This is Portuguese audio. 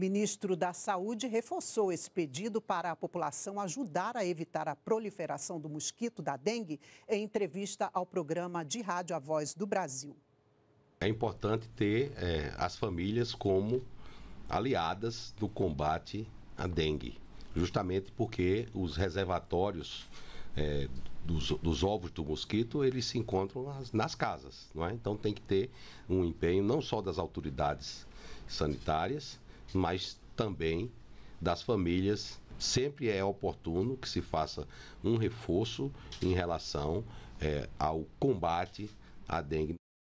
ministro da Saúde reforçou esse pedido para a população ajudar a evitar a proliferação do mosquito da dengue em entrevista ao programa de rádio A Voz do Brasil. É importante ter é, as famílias como aliadas do combate à dengue, justamente porque os reservatórios é, dos, dos, ovos do mosquito eles se encontram nas, nas casas, não é? Então tem que ter um empenho não só das autoridades sanitárias, mas também das famílias. Sempre é oportuno que se faça um reforço em relação é, ao combate à dengue.